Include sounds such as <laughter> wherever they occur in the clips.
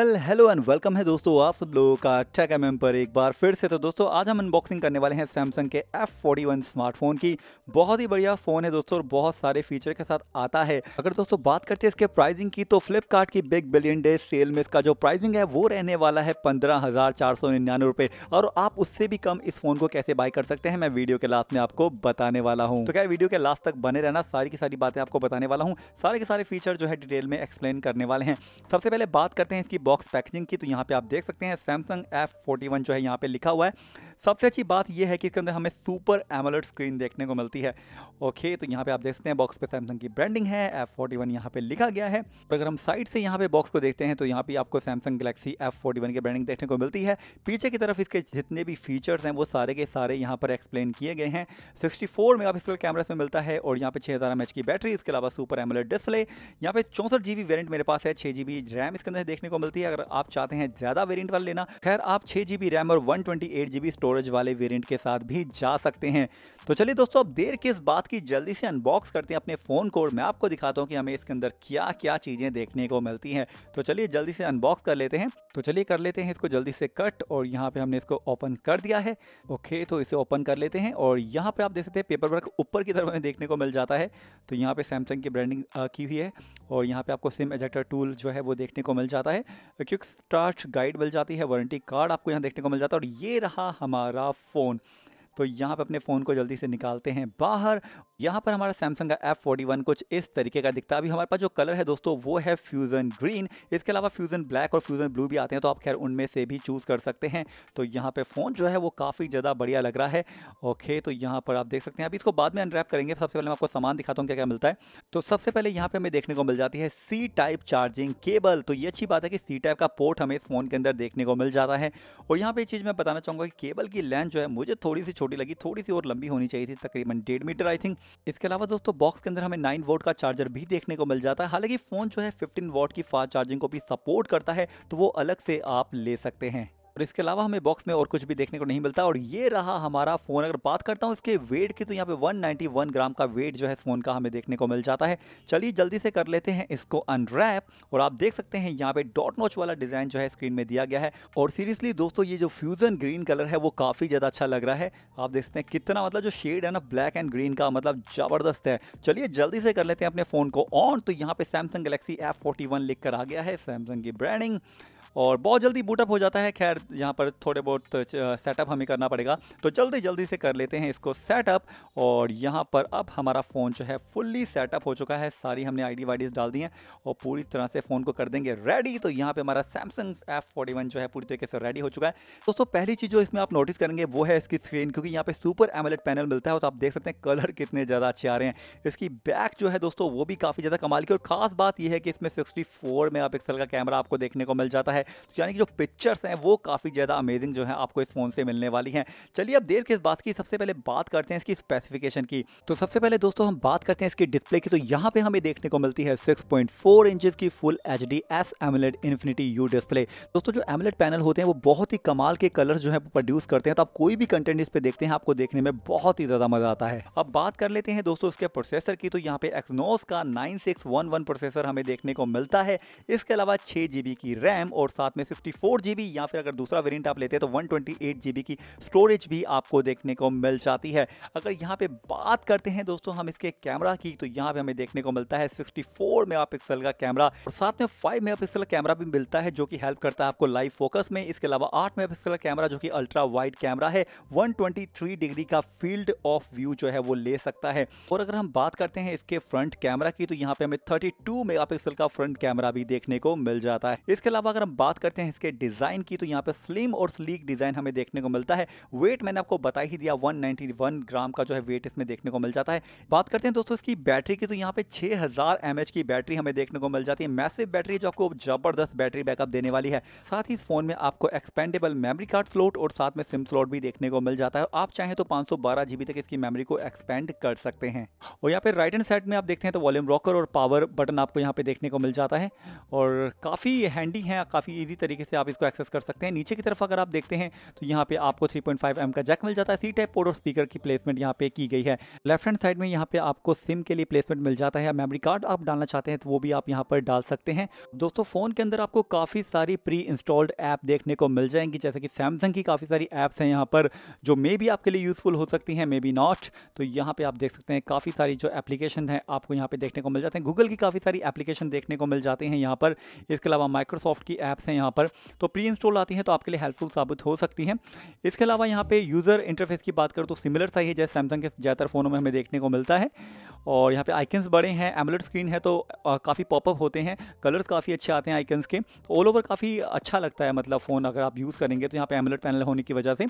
well hello and welcome है दोस्तों आप सब लोगों का टेक एम पर एक बार फिर से तो दोस्तों आज हम अनबॉक्सिंग करने वाले हैं सैमसंग के एफ फोर्टी वन स्मार्टफोन की बहुत ही बढ़िया फ़ोन है दोस्तों और बहुत सारे फीचर के साथ आता है अगर दोस्तों बात करते हैं इसके प्राइसिंग की तो फ्लिपकार्ट की बिग बिलियन डे सेल में इसका जो प्राइसिंग है वो रहने वाला है पंद्रह हज़ार चार सौ निन्यानवे और आप उससे भी कम इस फ़ोन को कैसे बाय कर सकते हैं मैं वीडियो के लास्ट में आपको बताने वाला हूँ तो क्या वीडियो के लास्ट तक बने रहना सारी की सारी बातें आपको बताने वाला हूँ सारे के सारे फीचर जो है डिटेल में एक्सप्लेन करने वाले हैं सबसे पहले बात करते हैं इसकी बॉक्स पैकेजिंग की तो यहाँ पे आप देख सकते हैं सैमसंग एफ फोर्टी जो है यहाँ पे लिखा हुआ है सबसे अच्छी बात यह है कि इसके अंदर हमें सुपर एमोलेट स्क्रीन देखने को मिलती है ओके तो यहाँ पे आप देख सकते हैं बॉक्स पे सैमसंग की ब्रांडिंग है एफ फोर्टी वन यहाँ पे लिखा गया है और अगर हम साइड से यहाँ पे बॉक्स को देखते हैं तो यहाँ पे आपको Samsung Galaxy F forty one की ब्रांडिंग देखने को मिलती है पीछे की तरफ इसके जितने भी फीचर्स हैं वो सारे के सारे यहाँ पर एक्सप्लेन किए गए हैं सिक्सटी फोर मेगापिक्सल कैमरा इसमें मिलता है और यहाँ पे छह हज़ार की बैटरी इसके अलावा सुपर एमोलेट डिस्प्ले यहाँ पे चौसठ जी वेरियंट मेरे पास है छह जीबी रैम इसके अंदर देखने को मिलती है सकती है अगर आप चाहते हैं ज़्यादा वेरियंट वाला लेना खैर आप छह जीबी रैम और वन ट्वेंटी स्टोरेज वाले वेरियंट के साथ भी जा सकते हैं तो चलिए दोस्तों अब देर किस बात की जल्दी से अनबॉक्स करते हैं अपने फ़ोन को मैं आपको दिखाता हूँ कि हमें इसके अंदर क्या क्या चीज़ें देखने को मिलती है तो चलिए जल्दी से अनबॉक्स कर लेते हैं तो चलिए कर लेते हैं इसको जल्दी से कट और यहाँ पे हमने इसको ओपन कर दिया है ओके तो इसे ओपन कर लेते हैं और यहाँ पे आप देख सकते हैं पेपर वर्क ऊपर की तरफ हमें देखने को मिल जाता है तो यहाँ पे सैमसंग की ब्रांडिंग की हुई है और यहाँ पे आपको सिम एजेक्टर टूल जो है वो देखने को मिल जाता है क्विक स्टार्ट गाइड मिल जाती है वारंटी कार्ड आपको यहाँ देखने को मिल जाता है और ये रहा हमारा फ़ोन तो यहाँ पर अपने फ़ोन को जल्दी से निकालते हैं बाहर यहाँ पर हमारा सैमसंग का F41 कुछ इस तरीके का दिखता है अभी हमारे पास जो कलर है दोस्तों वो है फ्यूज़न ग्रीन इसके अलावा फ्यूज़न ब्लैक और फ्यूज़न ब्लू भी आते हैं तो आप खैर उनमें से भी चूज़ कर सकते हैं तो यहाँ पर फ़ोन जो है वो काफ़ी ज़्यादा बढ़िया लग रहा है ओके तो यहाँ पर आप देख सकते हैं अभी इसको बाद में अनरैप करेंगे सबसे पहले मैं आपको सामान दिखाता हूँ क्या क्या मिलता है तो सबसे पहले यहाँ पे हमें देखने को मिल जाती है सी टाइप चार्जिंग केबल तो ये अच्छी बात है कि सी टाइप का पोर्ट हमें इस फ़ोन के अंदर देखने को मिल जाता है और यहाँ पे चीज़ मैं बताना चाहूँगा कि केबल की लेंथ जो है मुझे थोड़ी सी छोटी लगी थोड़ी सी और लंबी होनी चाहिए थी तकरीबन डेढ़ मीटर आई थिंक इसके अलावा दोस्तों बॉक्स के अंदर हमें नाइन वोट का चार्जर भी देखने को मिल जाता है हालांकि फ़ोन जो है फिफ्टीन वोट की फास्ट चार्जिंग को भी सपोर्ट करता है तो वो अलग से आप ले सकते हैं और इसके अलावा हमें बॉक्स में और कुछ भी देखने को नहीं मिलता और ये रहा हमारा फ़ोन अगर बात करता हूँ इसके वेट की तो यहाँ पे 191 ग्राम का वेट जो है फ़ोन का हमें देखने को मिल जाता है चलिए जल्दी से कर लेते हैं इसको अनरैप और आप देख सकते हैं यहाँ पे डॉट नोच वाला डिज़ाइन जो है स्क्रीन में दिया गया है और सीरियसली दोस्तों ये जो फ्यूज़न ग्रीन कलर है वो काफ़ी ज़्यादा अच्छा लग रहा है आप देख सकते हैं कितना मतलब जो शेड है ना ब्लैक एंड ग्रीन का मतलब ज़बरदस्त है चलिए जल्दी से कर लेते हैं अपने फ़ोन को ऑन तो यहाँ पे सैमसंग गलेक्सी एफ फोर्टी लिख कर आ गया है सैमसंग की ब्रांडिंग और बहुत जल्दी बूटअप हो जाता है खैर यहाँ पर थोड़े बहुत सेटअप हमें करना पड़ेगा तो जल्दी जल्दी से कर लेते हैं इसको सेटअप और यहाँ पर अब हमारा फ़ोन जो है फुल्ली सेटअप हो चुका है सारी हमने आई डी डाल दी हैं और पूरी तरह से फ़ोन को कर देंगे रेडी तो यहाँ पर हमारा सैमसंग एफ जो है पूरी तरीके से रेडी हो चुका है दोस्तों पहली चीज़ जो इसमें आप नोटिस करेंगे वो है इसकी स्क्रीन क्योंकि यहाँ पर सुपर एमलेट पैनल मिलता है तो आप देख सकते हैं कलर कितने ज़्यादा अच्छे आ रहे हैं इसकी बैक जो है दोस्तों वो भी काफ़ी ज़्यादा कमाल की और खास बात यह है कि इसमें सिक्सटी फोर मेगापिक्सल का कैमरा आपको देखने को मिल जाता है है तो यानी कि जो पिक्चर्स हैं वो काफ़ी ज़्यादा अमेजिंग जो है आपको इस फ़ोन से मिलने वाली हैं चलिए अब देर किस बात की सबसे पहले बात करते हैं इसकी स्पेसिफिकेशन की तो सबसे पहले दोस्तों हम बात करते हैं इसकी डिस्प्ले की तो यहाँ पर हमें देखने को मिलती है सिक्स पॉइंट की full H D S AMOLED infinity U display दोस्तों जो एमलेट पैनल होते हैं वो बहुत ही कमाल के कलर जो है प्रोड्यूस करते हैं तो आप कोई भी कंटेंट इस पर देखते हैं आपको देखने में बहुत ही ज़्यादा मजा आता है अब बात कर लेते हैं दोस्तों इसके प्रोसेसर की तो यहाँ पे एक्सनोस का 9611 प्रोसेसर हमें देखने को मिलता है इसके अलावा छः जी की रैम और और साथ में सिक्सटी फोर या फिर अगर दूसरा वेरियंट आप लेते हैं तो वन ट्वेंटी की स्टोरेज भी आपको देखने को मिल जाती है अगर यहाँ पर बात करते हैं दोस्तों हम इसके कैमरा की तो यहाँ पर हमें देखने को मिलता है 64 मेगापिक्सल का कैमरा और साथ में 5 मेगापिक्सल का कैमरा भी मिलता है जो कि हेल्प करता है आपको लाइव फोकस में इसके अलावा 8 मेगापिक्सल का कैमरा जो कि अल्ट्रा वाइड कैमरा है 123 डिग्री का फील्ड ऑफ व्यू जो है वो ले सकता है और अगर हम बात करते हैं इसके फ्रंट कैमरा की तो यहाँ पे हमें थर्टी टू का फ्रंट कैमरा भी देखने को मिल जाता है इसके अलावा अगर हम बात करते हैं इसके डिज़ाइन की तो यहाँ पर स्लिम और स्लीक डिज़ाइन हमें देखने को मिलता है वेट मैंने आपको बता ही दिया वन ग्राम का जो है वेट इसमें देखने को मिल जाता है बात करते हैं दोस्तों इसकी बैटरी की तो यहाँ पर छः हज़ार की बैटरी हमें देखने को मिल जाती है मैसिव बैटरी जो आपको ज़बरदस्त बैटरी बैकअप देने वाली है साथ ही इस फ़ोन में आपको एक्सपेंडेबल मेमोरी कार्ड स्लॉट और साथ में सिम स्लॉट भी देखने को मिल जाता है आप चाहें तो पाँच तक इसकी मेमोरी को एक्सपेंड कर सकते हैं और यहाँ पे राइट एंड साइड में आप देखते हैं तो वॉल्यूम रॉकर और पावर बटन आपको यहाँ पे देखने को मिल जाता है और काफ़ी हैंडी है काफ़ी काफ़ी ईजी तरीके से आप इसको एक्सेस कर सकते हैं नीचे की तरफ अगर आप देखते हैं तो यहाँ पे आपको 3.5 एम का जैक मिल जाता है सी टाइप पोर्ट और स्पीकर की प्लेसमेंट यहाँ पे की गई है लेफ्ट हैंड साइड में यहाँ पे आपको सिम के लिए प्लेसमेंट मिल जाता है मेमरी कार्ड आप डालना चाहते हैं तो वो भी आप यहाँ पर डाल सकते हैं दोस्तों फ़ोन के अंदर आपको काफ़ी सारी प्री इंस्टॉल्ड ऐप देखने को मिल जाएंगी जैसे कि सैमसंग की काफ़ी सारी ऐप्स हैं यहाँ पर जो मे भी आपके लिए यूज़फुल हो सकती हैं मे बी नॉट तो यहाँ पर आप देख सकते हैं काफ़ी सारी जो एप्लीकेशन है आपको यहाँ पर देखने को मिल जाते हैं गूगल की काफ़ी सारी एप्लीकेशन देखने को मिल जाते हैं यहाँ पर इसके अलावा माइक्रोसॉफ्ट की ऐप ऐप्स हैं यहाँ पर तो प्री इंस्टॉल आती हैं तो आपके लिए हेल्पफुल साबित हो सकती हैं इसके अलावा यहाँ पे यूज़र इंटरफेस की बात करूँ तो सिमिलर सा ही जैसे सैमसंग के ज़्यादातर फ़ोनों में हमें देखने को मिलता है और यहाँ पे आइकन्स बड़े हैं एमलेट स्क्रीन है तो काफ़ी पॉपअप होते हैं कलर्स काफ़ी अच्छे आते हैं आइकन्स के ऑल ओवर काफ़ी अच्छा लगता है मतलब फ़ोन अगर आप यूज़ करेंगे तो यहाँ पे एमलेट पैनल होने की वजह से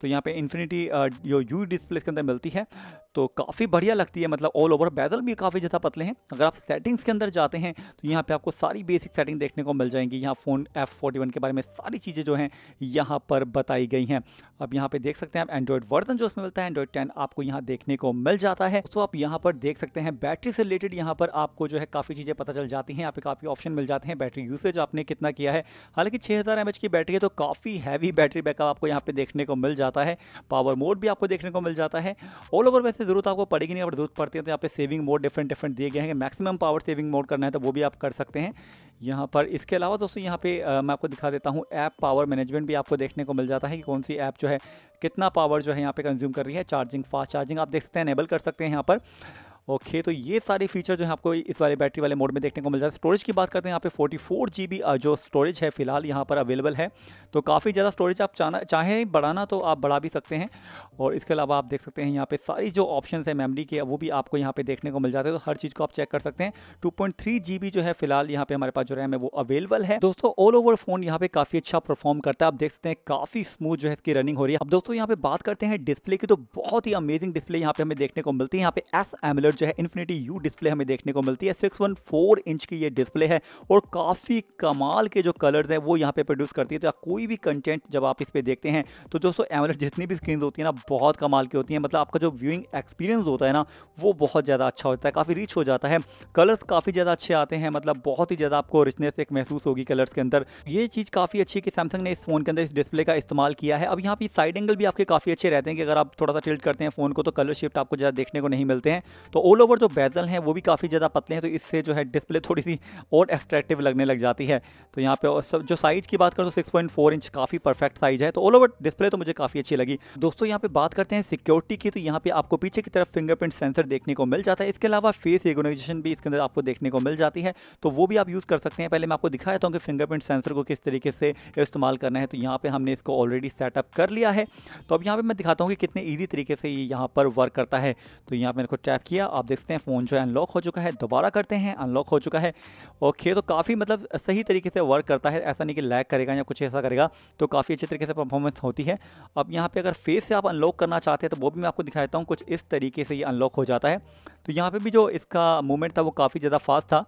तो यहाँ पे इन्फिनिटी जो यू डिस्प्ले के अंदर मिलती है तो काफ़ी बढ़िया लगती है मतलब ऑल ओवर बैदल भी काफ़ी ज़्यादा पतले हैं अगर आप सेटिंग्स के अंदर जाते हैं तो यहाँ पे आपको सारी बेसिक सेटिंग देखने को मिल जाएंगी यहाँ फ़ोन एफ के बारे में सारी चीज़ें जो हैं यहाँ पर बताई गई हैं अब यहाँ पे देख सकते हैं आप एंड्रॉयड वर्जन जो उसमें मिलता है एंड्रॉयड टेन आपको यहाँ देखने को मिल जाता है तो आप यहाँ पर देख सकते हैं बैटरी से रिलेटेड यहाँ पर आपको जो है काफ़ी चीज़ें पता चल जाती हैं यहाँ पर काफ़ी ऑप्शन मिल जाते हैं बैटरी यूसेज आपने कितना किया है हालांकि छः हज़ार की बैटरी है तो काफ़ी हैवी बैटरी बैकअप आपको यहाँ पे देखने को मिल जाता जाता है पावर मोड भी आपको देखने को मिल जाता है ऑल ओवर वैसे जरूरत आपको पड़ेगी नहीं अगर जरूरत पड़ती है तो यहाँ पे सेविंग मोड डिफरेंट डिफरेंट दिए गए हैं मैक्सिमम पावर सेविंग मोड करना है तो वो भी आप कर सकते हैं यहाँ पर इसके अलावा दोस्तों यहाँ पे आ, मैं आपको दिखा देता हूँ ऐप पावर मैनेजमेंट भी आपको देखने को मिल जाता है कि कौन सी ऐप जो है कितना पावर जो है यहाँ पे कंज्यूम कर रही है चार्जिंग फास्ट चार्जिंग आप देख सकते हैं एनेबल कर सकते हैं यहाँ पर ओके तो ये सारे फीचर जो है आपको इस वाले बैटरी वाले मोड में देखने को मिल जाए स्टोरेज की बात करते हैं यहाँ पे फोर्टी फोर जी बी जो स्टोरेज है फिलहाल यहाँ पर अवेलेबल है तो काफ़ी ज़्यादा स्टोरेज आप चाहना चाहें बढ़ाना तो आप बढ़ा भी सकते हैं और इसके अलावा आप देख सकते हैं यहाँ पे सारी जो ऑप्शन है मेमरी के वो भी आपको यहाँ पे देखने को मिल जाते हैं तो हर चीज़ को आप चेक कर सकते हैं टू जो है फिलहाल यहाँ पे हमारे पास जो रैम है वो अवेलेबल है दोस्तों ऑल ओवर फोन यहाँ पे काफ़ी अच्छा परफॉर्म करता है आप देख सकते हैं काफ़ी स्मूथ जो है इसकी रनिंग हो रही है अब दोस्तों यहाँ पे बात करते हैं डिस्प्ले की तो बहुत ही अमेजिंग डिस्प्ले यहाँ पे हमें देखने को मिलती है यहाँ पे एस एमलेट जो है इन्फिनिटी यू डिस्प्ले हमें देखने को मिलती है सिक्स वन फोर इंच की ये डिस्प्ले है और काफ़ी कमाल के जो कलर्स हैं वो यहाँ पे प्रोड्यूस करती है तो कोई भी कंटेंट जब आप इस पर देखते हैं तो दोस्तों एमलेट जितनी भी स्क्रीन होती है ना बहुत कमाल की होती है मतलब आपका जो व्यूइंग एक्सपीरियंस होता है ना वो बहुत ज़्यादा अच्छा होता है काफ़ी रिच हो जाता है कलर्स काफ़ी ज़्यादा अच्छे आते हैं मतलब बहुत ही ज़्यादा आपको रिचनेस एक महसूस होगी कलर्स के अंदर ये चीज़ काफ़ी अच्छी है कि सैमसंग ने इस फ़ोन के अंदर इस डिस्प्ले का इस्तेमाल किया है अब यहाँ पर साइड एंगल भी आपके काफ़ी अच्छे रहते हैं कि अगर आप थोड़ा सा टिल्ट करते हैं फ़ोन को तो कलर शिफ्ट आपको ज़्यादा देखने को नहीं मिलते हैं तो तो ऑल ओवर जो बैजल हैं वो भी काफ़ी ज़्यादा पतले हैं तो इससे जो है डिस्प्ले थोड़ी सी और एक्ट्रैक्टिव लगने लग जाती है तो यहाँ पे सब जो साइज़ की बात करें तो सिक्स पॉइंट फोर इंच काफ़ी परफेक्ट साइज़ है तो ऑल ओवर डिस्प्ले तो मुझे काफ़ी अच्छी लगी दोस्तों यहाँ पर बात करते हैं सिक्योरिटी की तो यहाँ पर आपको पीछे की तरफ फिंगरप्रिंट सेंसर देखने को मिल जाता है इसके अलावा फेस रिकोगनाइजेशन भी इसके अंदर आपको देखने को मिल जाती है तो वो भी आप यूज़ कर सकते हैं पहले मैं आपको दिखाया था कि फिंगरप्रिंट सेंसर को किस तरीके से इस्तेमाल करना है तो यहाँ पर हमने इसको ऑलरेडी सेटअप कर लिया है तो अब यहाँ पर मैं दिखाता हूँ कि कितने ईजी तरीके से ये यहाँ पर वर्क करता है तो यहाँ पर मेरे को टैप किया आप देख सकते हैं फ़ोन जो है अनलॉक हो चुका है दोबारा करते हैं अनलॉक हो चुका है ओके तो काफ़ी मतलब सही तरीके से वर्क करता है ऐसा नहीं कि लैग करेगा या कुछ ऐसा करेगा तो काफ़ी अच्छे तरीके से परफॉर्मेंस होती है अब यहाँ पर अगर फेस से आप अनलॉक करना चाहते हैं तो वो भी मैं आपको दिखा देता हूँ कुछ इस तरीके से ये अनलॉक हो जाता है तो यहाँ पर भी जो इसका मूवमेंट था वो काफ़ी ज़्यादा फास्ट था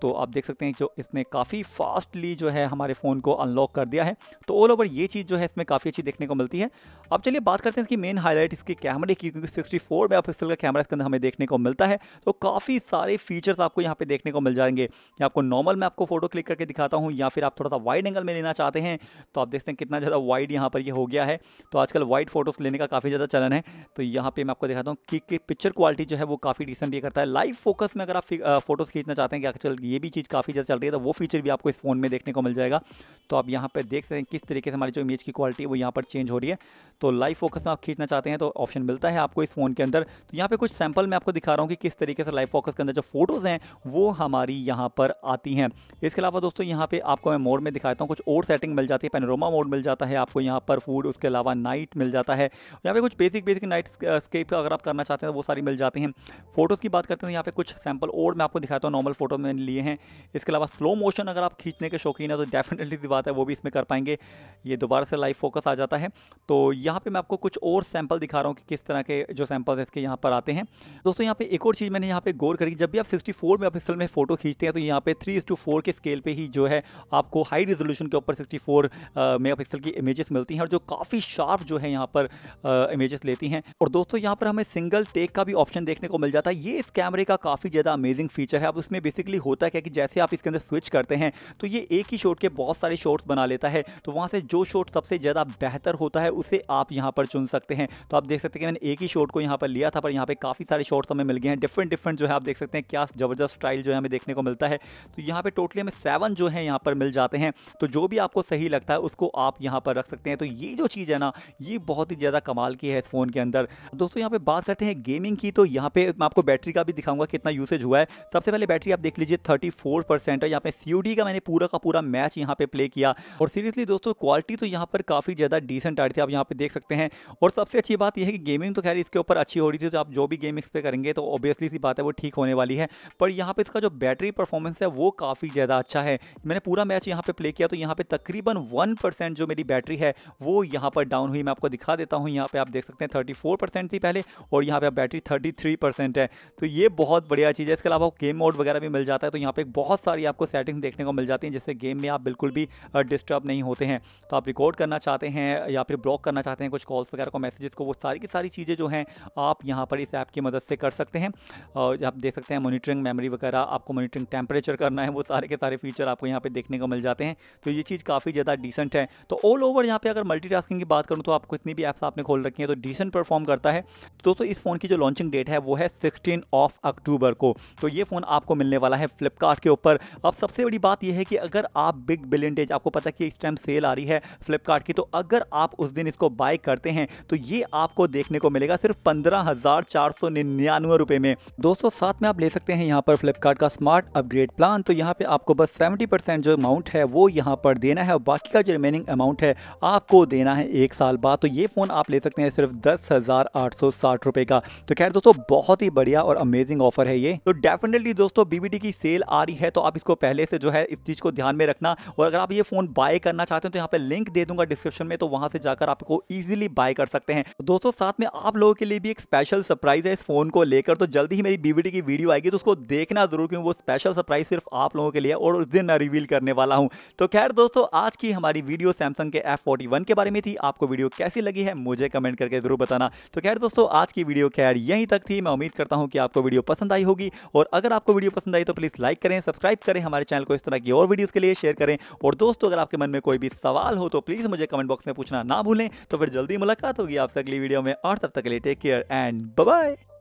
तो आप देख सकते हैं जो इसने काफ़ी फास्टली जो है हमारे फ़ोन को अनलॉक कर दिया है तो ऑल ओवर ये चीज़ जो है इसमें काफ़ी अच्छी देखने को मिलती है अब चलिए बात करते हैं इसकी मेन हाईलाइट इसके कैमरे की क्योंकि सिक्सटी फोर मेगापिक्सल का कैमरा इसके अंदर हमें देखने को मिलता है तो काफ़ी सारे फीचर्स आपको यहाँ पे देखने को मिल जाएंगे या आपको नॉर्मल मैं आपको फोटो क्लिक करके दिखाता हूँ या फिर आप थोड़ा सा वाइड एंगल में लेना चाहते हैं तो आप देखते हैं कितना ज़्यादा वाइड यहाँ पर ये हो गया है तो आजकल वाइड फोटोज़ लेने का काफ़ी ज़्यादा चलन है तो यहाँ पर मैं आपको दिखाता हूँ कि, कि पिक्चर क्वालिटी जो है वो काफ़ी डिसेंट ये करता है लाइव फोकस में अगर आप फोटोज़ खींचना चाहते हैं कि आजकल ये भी चीज़ काफ़ी ज़्यादा चल रही है तो वो फीचर भी आपको इस फ़ोन में देखने को मिल जाएगा तो आप यहाँ पर देख सकते हैं किस तरीके से हमारी जो इमेज की क्वालिटी है वो यहाँ पर चेंज हो रही है तो लाइव फोकस में आप खींचना चाहते हैं तो ऑप्शन मिलता है आपको इस फ़ोन के अंदर तो यहाँ पे कुछ सैंपल मैं आपको दिखा रहा हूँ कि किस तरीके से लाइव फोकस के अंदर जो फोटोज़ हैं वो हमारी यहाँ पर आती हैं इसके अलावा दोस्तों यहाँ पे आपको मैं मोड में दिखाता हूँ कुछ और सेटिंग मिल जाती है पेनोरोमा मोड मिल जाता है आपको यहाँ पर फूड उसके अलावा नाइट मिल जाता है यहाँ पे कुछ बेसिक बेसिक नाइट स्केप अगर आप करना चाहते हैं तो वो सारी मिल जाती हैं फोटोज़ की बात करते हैं तो यहाँ पर कुछ सैंपल और मैं आपको दिखाता हूँ नॉर्मल फोटो मैंने लिए हैं इसके अलावा स्लो मोशन अगर आप खींचने के शौकीन है तो डेफिनेटली <laughs> बात है वो भी इसमें कर पाएंगे ये दोबारा से लाइव फोकस आ जाता है तो ये यहाँ पे मैं आपको कुछ और सैंपल दिखा रहा हूँ कि किस तरह के जो सैंपल्स इसके यहाँ पर आते हैं दोस्तों यहाँ पे एक और चीज़ मैंने यहाँ पे गौर करी जब भी आप 64 मेगापिक्सल में फोटो खींचते हैं तो यहाँ पे थ्री टू फोर के स्केल पे ही जो है आपको हाई रेजोल्यूशन के ऊपर सिक्सटी 64 मेगापिक्सल की इमेजेस मिलती हैं और जो काफ़ी शार्प जो है यहाँ पर इमेजेस लेती हैं और दोस्तों यहाँ पर हमें सिंगल टेक का भी ऑप्शन देखने को मिल जाता है ये इस कैमरे का काफ़ी ज़्यादा अमेजिंग फीचर है अब उसमें बेसिकली होता क्या कि जैसे आप इसके अंदर स्विच करते हैं तो ये एक ही शॉट के बहुत सारे शॉट्स बना लेता है तो वहाँ से जो शॉट सबसे ज़्यादा बेहतर होता है उसे आप यहाँ पर चुन सकते हैं तो आप देख सकते हैं कि मैंने एक ही शॉट को यहाँ पर लिया था पर यहाँ पर काफ़ी सारे शॉट्स हमें मिल गए हैं डिफरेंट डिफरेंट जो है आप देख सकते हैं क्या जबरदस्त स्टाइल जो है हमें देखने को मिलता है तो यहाँ पर टोटली हमें सेवन जो है यहाँ पर मिल जाते हैं तो जो भी आपको सही लगता है उसको आप यहाँ पर रख सकते हैं तो ये जो चीज़ है ना ये बहुत ही ज़्यादा कमाल की है इस फ़ोन के अंदर दोस्तों यहाँ पर बात करते हैं गेमिंग की तो यहाँ पर मैं आपको बैटरी का भी दिखाऊंगा कितना यूसेज हुआ है सबसे पहले बैटरी आप देख लीजिए 34 परसेंट है यहाँ पे सी का मैंने पूरा का पूरा मैच यहाँ पे प्ले किया और सीरियसली दोस्तों क्वालिटी तो यहाँ पर काफ़ी ज़्यादा डिसेंट आ रही थी आप यहाँ पे देख सकते हैं और सबसे अच्छी बात यह है कि गेमिंग तो खैर इसके ऊपर अच्छी हो रही थी तो आप जो भी गेम इस पर करेंगे तो ऑब्वियसली सी बात है वो ठीक होने वाली है पर यहाँ पर इसका जो बैटरी परफॉर्मेंस है वो काफ़ी ज़्यादा अच्छा है मैंने पूरा मैच यहाँ पर प्ले किया तो यहाँ पर तकरीबन वन जो मेरी बैटरी है वो यहाँ पर डाउन हुई मैं आपको दिखा देता हूँ यहाँ पर आप देख सकते हैं थर्टी थी पहले और यहाँ पर बैटरी थर्टी है तो ये बहुत बढ़िया चीज़ है इसके अलावा गेम मोड वगैरह भी मिल जाता है तो यहाँ पर बहुत सारी आपको सेटिंग्स देखने को मिल जाती हैं जिससे गेम में आप बिल्कुल भी डिस्टर्ब नहीं होते हैं तो आप रिकॉर्ड करना चाहते हैं या फिर ब्लॉक करना चाहते हैं चाहते हैं कुछ कॉल्स वगैरह को मैसेजेस को वो सारी की सारी चीज़ें जो हैं आप यहाँ पर इस ऐप की मदद से कर सकते हैं और आप देख सकते हैं मोनिटरिंग मेमोरी वगैरह आपको मोनिटरिंग टेम्परेचर करना है वो सारे के सारे फीचर आपको यहाँ पर देखने को मिल जाते हैं तो ये चीज़ काफ़ी ज़्यादा डिसेंट है तो ऑल ओवर यहाँ पर अगर मल्टी की बात करूँ तो आप कितनी भी ऐप्स आपने खोल रखी है तो डिसेंट परफॉर्म करता है दोस्तों इस फ़ोन की जो लॉन्चिंग डेट है वो है सिक्सटीन ऑफ अक्टूबर को तो ये फ़ोन आपको मिलने वाला है फ्लिपकार्ट के ऊपर अब सबसे बड़ी बात यह है कि अगर आप बिग बिलियन डेज आपको पता है कि इस टाइम सेल आ रही है फ्लिपकार्ट की तो अगर आप उस दिन इसको बाय करते हैं तो ये आपको देखने को मिलेगा सिर्फ पंद्रह हजार चार सौ निन्यानवे रुपए में दोस्तों साथ में आप ले सकते हैं यहाँ पर फ्लिपकार्ट का स्मार्ट अपग्रेड प्लान तो यहाँ पे आपको बस सेवेंटी परसेंट जो अमाउंट है वो यहाँ पर देना है और बाकी का जो रिमेनिंग अमाउंट है आपको देना है एक साल बाद तो ये फ़ोन आप ले सकते हैं सिर्फ दस हज़ार आठ सौ साठ रुपये का तो खैर दोस्तों बहुत ही बढ़िया और अमेजिंग ऑफर है ये तो डेफिनेटली दोस्तों बीबीडी की सेल आ रही है तो आप इसको पहले से जो है इस चीज़ को ध्यान में रखना और अगर आप ये फ़ोन बाय करना चाहते हैं तो यहाँ पे लिंक दे दूंगा डिस्क्रिप्शन में तो वहां से जाकर आपको ईजिली बाय कर सकते हैं दोस्तों साथ में आप लोगों के लिए भी एक स्पेशल सरप्राइज है इस फोन को लेकर तो जल्दी ही मेरी बीवीडी की वीडियो आएगी तो उसको देखना जरूर क्योंकि वो स्पेशल सरप्राइज सिर्फ आप लोगों के लिए और उस दिन मैं रिवील करने वाला हूँ तो खैर दोस्तों आज की हमारी वीडियो सैमसंग के एफ के बारे में थी आपको वीडियो कैसी लगी है मुझे कमेंट करके जरूर बताना तो खैर दोस्तों आज की वीडियो खैर यहीं तक थी मैं उम्मीद करता हूँ कि आपको वीडियो पसंद आई होगी और अगर आपको वीडियो पसंद आई तो प्लीज़ लाइक करें सब्सक्राइब करें हमारे चैनल को इस तरह की और वीडियोज़ के लिए शेयर करें और दोस्तों अगर आपके मन में कोई भी सवाल हो तो प्लीज़ मुझे कमेंट बॉक्स में पूछना ना भूलें तो तो फिर जल्दी मुलाकात होगी आपसे अगली वीडियो में और तब तक के लिए टेक केयर एंड बाय